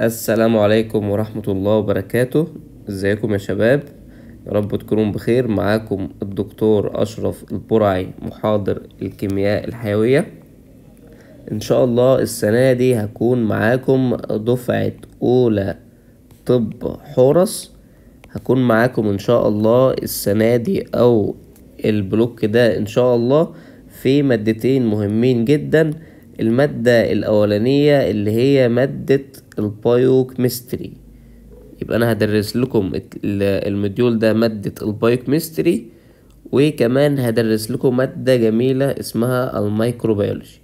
السلام عليكم ورحمة الله وبركاته ازيكم يا شباب يا رب تكونوا بخير معاكم الدكتور أشرف البرعي محاضر الكيمياء الحيوية ان شاء الله السنة دي هكون معاكم دفعة أولى طب حورس هكون معاكم ان شاء الله السنة دي او البلوك ده ان شاء الله في مادتين مهمين جدا المادة الأولانية اللي هي مادة البايوكيمستري يبقى أنا هدرس لكم المديول ده مادة البايوكيمستري وكمان هدرس لكم مادة جميلة اسمها الميكروبيولوجي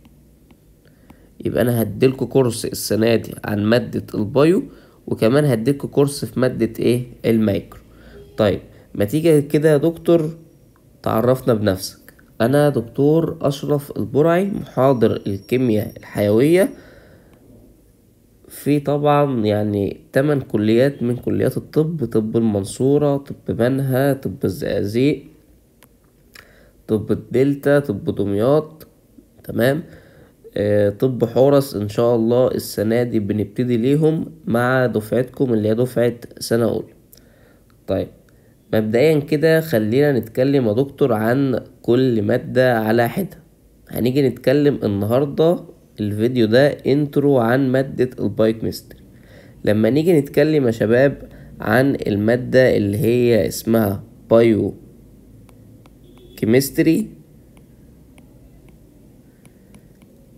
يبقى أنا هديلكوا كورس السنة دي عن مادة البايو وكمان هديلكوا كورس في مادة إيه المايكرو طيب ما تيجي كده يا دكتور تعرفنا بنفسك أنا دكتور أشرف البرعي محاضر الكيمياء الحيوية في طبعا يعني تمن كليات من كليات الطب طب المنصورة طب منها طب الزقازيق طب الدلتا طب دمياط تمام آه طب حورس ان شاء الله السنة دي بنبتدي ليهم مع دفعتكم اللي هي دفعة سنة اولى طيب مبدئيا كده خلينا نتكلم يا دكتور عن كل مادة على حدة هنيجي نتكلم النهاردة الفيديو ده انترو عن مادة البايك ميستري لما نيجي نتكلم يا شباب عن المادة اللي هي اسمها بايو كيمستري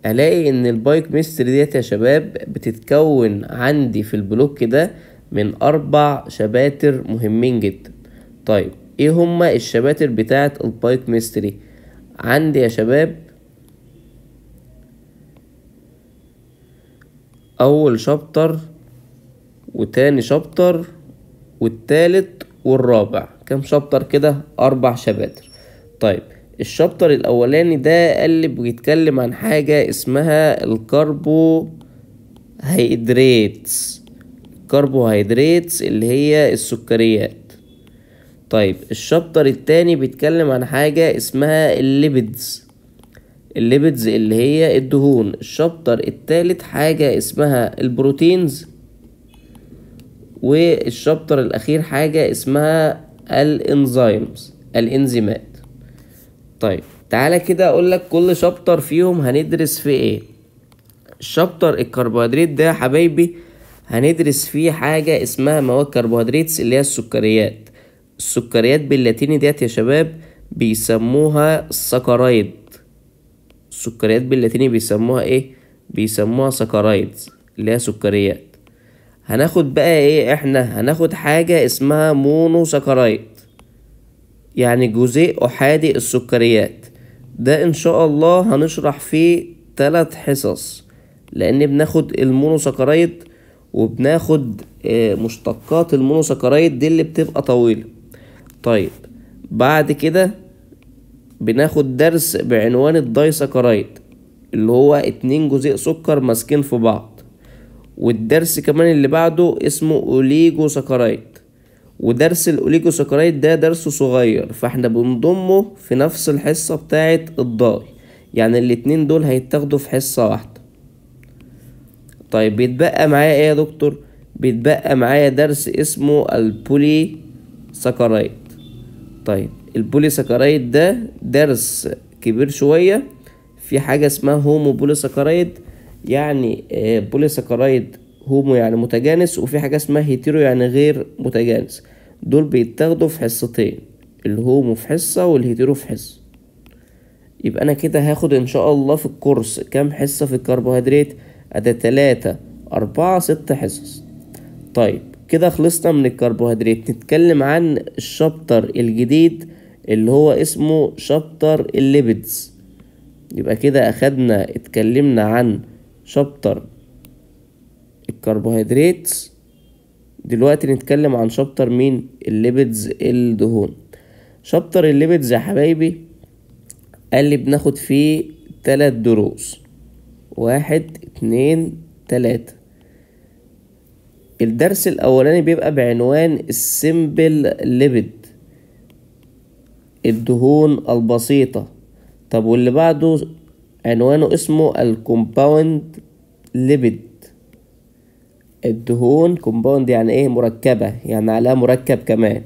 الاقي ان البايك ميستري ديت يا شباب بتتكون عندي في البلوك ده من اربع شباتر مهمين جدا طيب ايه هما الشباتر بتاعة البايك ميستري عندي يا شباب اول شابتر وتاني شابتر والتالت والرابع كام شابتر كده اربع شباتر طيب الشابتر الاولاني ده قال لي بيتكلم عن حاجة اسمها الكربو هيدريتس الكربوهيدرات اللي هي السكريات طيب الشابتر التاني بيتكلم عن حاجة اسمها الليبيدز الليبيدز اللي هي الدهون الشابتر التالت حاجة اسمها البروتينز والشابتر الأخير حاجة اسمها الانزيمز الانزيمات طيب تعالى كده اقول لك كل شابتر فيهم هندرس في ايه الشابتر الكربوهيدرات ده يا حبايبي هندرس فيه حاجة اسمها مواد كربوهيدرات اللي هي السكريات السكريات باللاتيني ديت يا شباب بيسموها سكرايد السكريات باللاتيني بيسموها ايه بيسموها سكرايد اللي هي سكريات هناخد بقى ايه احنا هناخد حاجة اسمها مونو سكرايد يعني جزيء احادي السكريات ده ان شاء الله هنشرح فيه تلات حصص لان بناخد المونوسكرايد وبناخد آه، مشتقات المونوسكرايد دي اللي بتبقى طويله طيب بعد كده بناخد درس بعنوان الدايسكرايد اللي هو اتنين جزيء سكر ماسكين في بعض والدرس كمان اللي بعده اسمه اوليجو ودرس الاوليجو ده درس صغير فاحنا بنضمه في نفس الحصة بتاعة الضاي يعني الاتنين دول هيتاخدوا في حصة واحدة طيب بيتبقى معايا ايه يا دكتور بيتبقى معايا درس اسمه البولي سكرايد طيب البوليساكرايد ده درس كبير شوية في حاجة اسمها هومو بوليساكرايد يعني آه، بوليساكرايد هومو يعني متجانس وفي حاجة اسمها هيتيرو يعني غير متجانس دول بيتاخدوا في حصتين الهومو في حصة والهيتيرو في حصة يبقى أنا كده هاخد إن شاء الله في الكورس كام حصة في الكربوهيدرات أدا تلاتة أربعة ست حصص طيب كده خلصنا من الكربوهيدرات نتكلم عن الشابتر الجديد اللي هو اسمه شابتر الليبيدز يبقى كده اخدنا اتكلمنا عن شابتر الكربوهيدرات دلوقتي نتكلم عن شابتر مين الليبيدز الدهون شابتر الليبيدز يا حبايبي قال لي بناخد فيه تلات دروس واحد اتنين تلاتة الدرس الاولاني بيبقى بعنوان السمبل ليبيد الدهون البسيطه طب واللي بعده عنوانه اسمه الكومباوند ليبيد الدهون كومباوند يعني ايه مركبه يعني عليها مركب كمان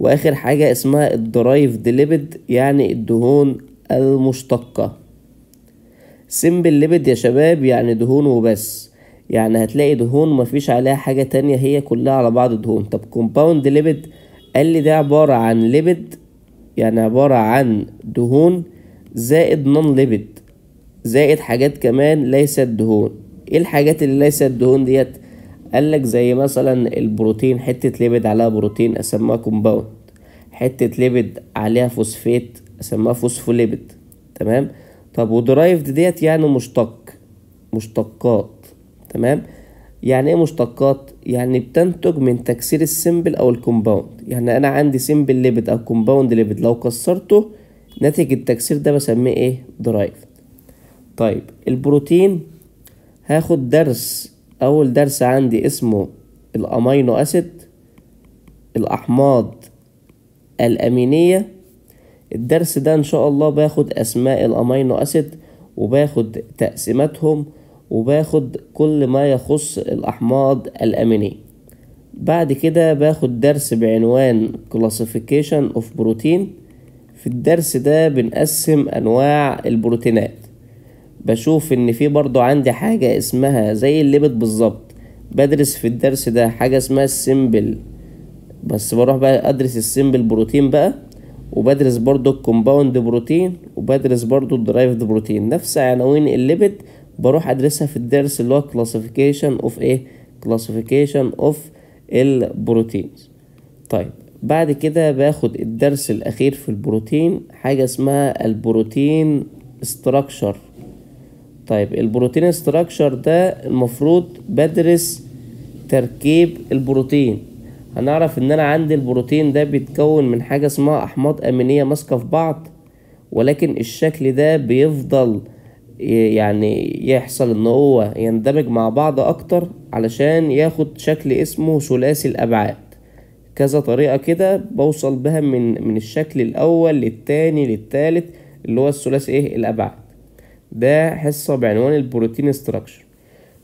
واخر حاجه اسمها الدرايفد ليبيد يعني الدهون المشتقه سمبل ليبيد يا شباب يعني دهون وبس يعني هتلاقي دهون ومفيش عليها حاجة تانية هي كلها على بعض دهون طب كومباوند ليبيد قال لي ده عبارة عن ليبيد يعني عبارة عن دهون زائد نون ليبيد زائد حاجات كمان ليست دهون ايه الحاجات اللي ليست دهون ديت قالك زي مثلا البروتين حتة ليبيد عليها بروتين اسمها كومباوند حتة ليبيد عليها فوسفيت اسمها فوسفوليبيد تمام طب ودرايفد ديت يعني مشتق مشتقات تمام يعني ايه مشتقات يعني بتنتج من تكسير السمبل او الكومباوند يعني انا عندي سمبل ليبت او كومباوند ليبت لو كسرته ناتج التكسير ده بسميه ايه درايف طيب البروتين هاخد درس اول درس عندي اسمه الامينو اسيد الاحماض الامينيه الدرس ده ان شاء الله باخد اسماء الامينو اسيد وباخد تقسيماتهم وباخد كل ما يخص الأحماض الأمينية بعد كده باخد درس بعنوان Classification of Protein في الدرس ده بنقسم أنواع البروتينات بشوف إن في برضو عندي حاجة اسمها زي الليبت بالظبط بدرس في الدرس ده حاجة اسمها السيمبل بس بروح بقى أدرس السيمبل بروتين بقى وبدرس برضو الكومباوند بروتين وبدرس برضو الدرايفد بروتين نفس عناوين الليبت بروح ادرسها في الدرس اللي هو كلاسيفيكيشن اوف ايه كلاسيفيكيشن اوف البروتينز طيب بعد كده باخد الدرس الاخير في البروتين حاجه اسمها البروتين استراكشر طيب البروتين استراكشر ده المفروض بدرس تركيب البروتين هنعرف ان انا عندي البروتين ده بيتكون من حاجه اسمها احماض امينيه ماسكه في بعض ولكن الشكل ده بيفضل يعني يحصل ان هو يندمج مع بعض اكتر علشان ياخد شكل اسمه ثلاثي الابعاد كذا طريقة كده بوصل بها من من الشكل الاول للتاني للتالت اللي هو الثلاثي ايه الابعاد ده حصة بعنوان البروتين ستراكشر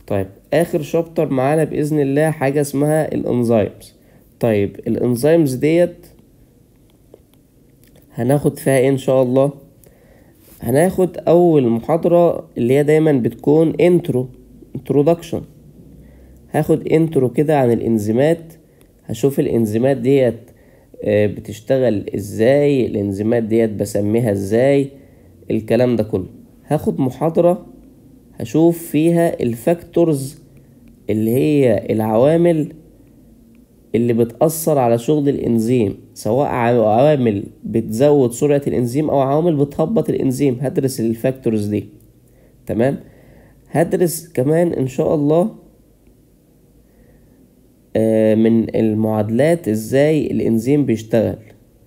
طيب اخر شابتر معانا باذن الله حاجة اسمها الانزيمز طيب الانزيمز ديت هناخد فيها إيه ان شاء الله هناخد اول محاضرة اللي هي دايما بتكون انترو انتروداكشن هاخد انترو كده عن الانزيمات هشوف الانزيمات ديت آه، بتشتغل ازاي الانزيمات ديت بسميها ازاي الكلام ده كله هاخد محاضرة هشوف فيها الفاكتورز اللي هي العوامل اللي بتأثر على شغل الإنزيم سواء عوامل بتزود سرعة الإنزيم أو عوامل بتهبط الإنزيم هدرس الفاكتورز دي تمام هدرس كمان إن شاء الله آه، من المعادلات ازاي الانزيم بيشتغل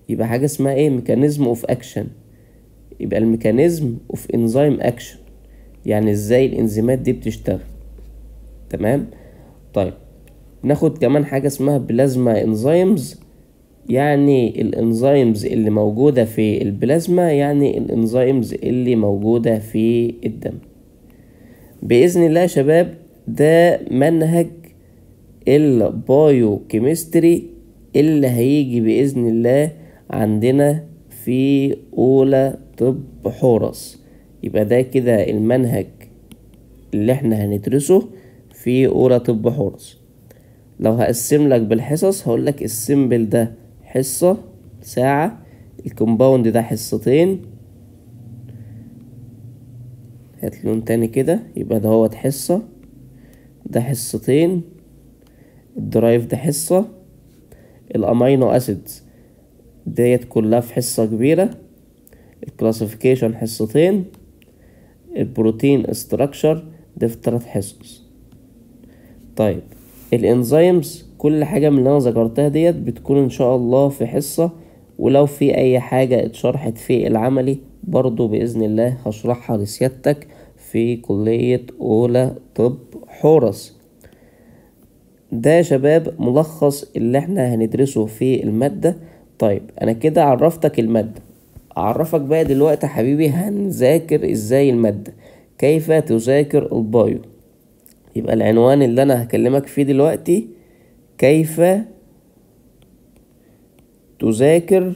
يبقى حاجه اسمها ايه ميكانيزم اوف اكشن يبقى الميكانيزم اوف انزيم اكشن يعني ازاي الانزيمات دي بتشتغل تمام طيب ناخد كمان حاجة اسمها بلازما انزيمز يعني الانزيمز اللي موجودة في البلازما يعني الانزيمز اللي موجودة في الدم بإذن الله شباب ده منهج البايو كيمستري اللي هيجي بإذن الله عندنا في أولى طب حورس يبقى ده كده المنهج اللي احنا هندرسه في أولى طب حورس لو هقسم لك بالحصص هقول لك السيمبل ده حصة ساعة الكومباوند ده حصتين هات لون تاني كده يبقى ده هو حصة ده حصتين الدرايف ده حصة الامينو اسيدز ديت كلها في حصة كبيرة الكلاسيفيكيشن حصتين البروتين استراكشر ده في تلات حصص طيب الانزيمز كل حاجة من اللي انا ذكرتها ديت بتكون ان شاء الله في حصة ولو في اي حاجة اتشرحت في العملي برضو بإذن الله هشرحها لسيادتك في كلية أولى طب حورس ده يا شباب ملخص اللي احنا هندرسه في المادة طيب انا كده عرفتك المادة اعرفك بقى دلوقتي حبيبي هنذاكر ازاي المادة كيف تذاكر البايو يبقى العنوان اللي انا هكلمك فيه دلوقتي كيف تذاكر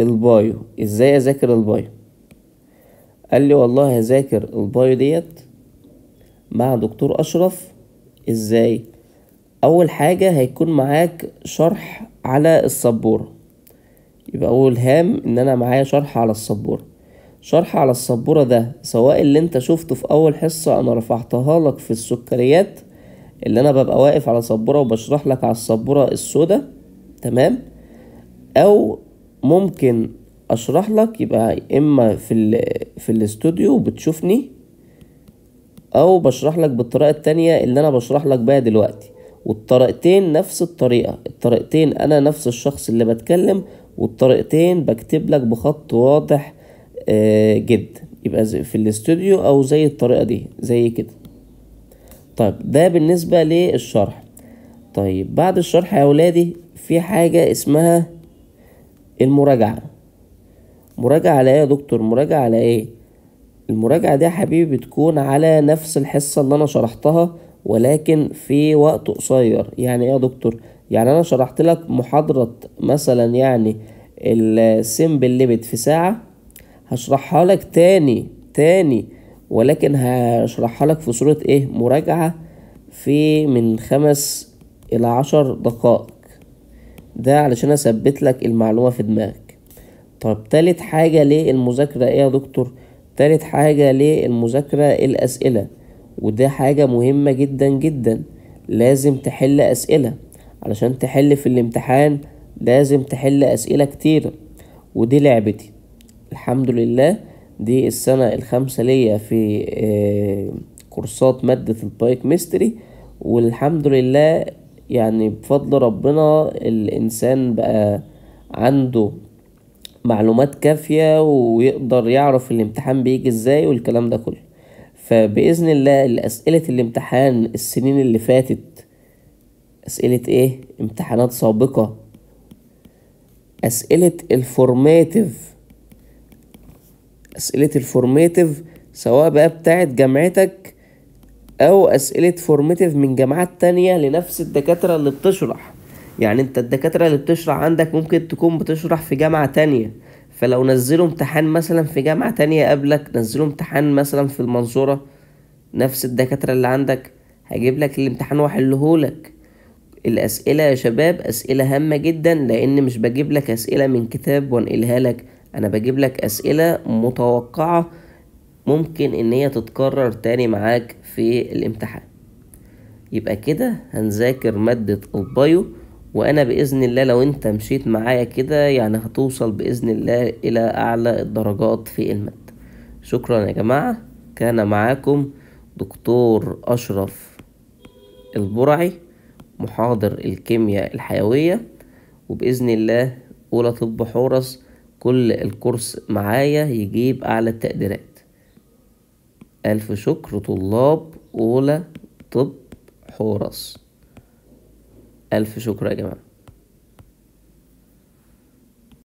البايو ازاي اذاكر البايو قال لي والله هذاكر البايو ديت مع دكتور اشرف ازاي اول حاجه هيكون معاك شرح على السبوره يبقى اول هام ان انا معايا شرح على السبوره شرح على السبورة ده سواء اللي انت شفته في اول حصة انا رفعتها لك في السكريات اللي انا ببقى واقف على سبورة وبشرح لك على السبورة السوداء تمام او ممكن اشرح لك يبقى اما في ال في الاستوديو بتشوفني او بشرح لك بالطريقة التانية اللي انا بشرح لك بيها دلوقتي والطريقتين نفس الطريقة الطريقتين انا نفس الشخص اللي بتكلم والطريقتين بكتب لك بخط واضح آه، جد يبقى في الاستوديو او زي الطريقه دي زي كده طيب ده بالنسبه للشرح طيب بعد الشرح يا ولادي في حاجه اسمها المراجعه مراجعه على ايه يا دكتور مراجعه على ايه المراجعه دي يا حبيبي بتكون على نفس الحصه اللي انا شرحتها ولكن في وقت قصير يعني ايه يا دكتور يعني انا شرحت لك محاضره مثلا يعني السيمبل ليميت في ساعه هشرحها لك تاني تاني ولكن هشرحها لك في صورة ايه مراجعة في من خمس الى عشر دقائق ده علشان اثبت لك المعلومة في دماغك طب تالت حاجة ليه المذاكرة ايه يا دكتور تالت حاجة ليه المذاكرة الاسئلة وده حاجة مهمة جدا جدا لازم تحل اسئلة علشان تحل في الامتحان لازم تحل اسئلة كتيرة ودي لعبتي الحمد لله دي السنة الخامسة ليا في آه، كورسات مادة البايك ميستري والحمد لله يعني بفضل ربنا الإنسان بقى عنده معلومات كافية ويقدر يعرف الامتحان بيجي ازاي والكلام ده كله فبإذن الله أسئلة الامتحان السنين اللي فاتت أسئلة إيه؟ امتحانات سابقة أسئلة الفورماتيف أسئلة الفورميتيف سواء بقى بتاعة جامعتك أو أسئلة فورميتيف من جامعات تانية لنفس الدكاترة اللي بتشرح يعني أنت الدكاترة اللي بتشرح عندك ممكن تكون بتشرح في جامعة تانية فلو نزلوا امتحان مثلا في جامعة تانية قبلك نزلوا امتحان مثلا في المنصورة نفس الدكاترة اللي عندك هجيب لك الامتحان وأحلهولك الأسئلة يا شباب أسئلة هامة جدا لأن مش بجيب لك أسئلة من كتاب وانقلها لك انا بجيب لك اسئله متوقعه ممكن ان هي تتكرر تاني معاك في الامتحان يبقى كده هنذاكر ماده البايو وانا باذن الله لو انت مشيت معايا كده يعني هتوصل باذن الله الى اعلى الدرجات في الماده شكرا يا جماعه كان معاكم دكتور اشرف البرعي محاضر الكيمياء الحيويه وباذن الله اولى طب حورس كل الكورس معايا يجيب أعلى التقديرات ألف شكر طلاب أولى طب حورس ألف شكر يا جماعة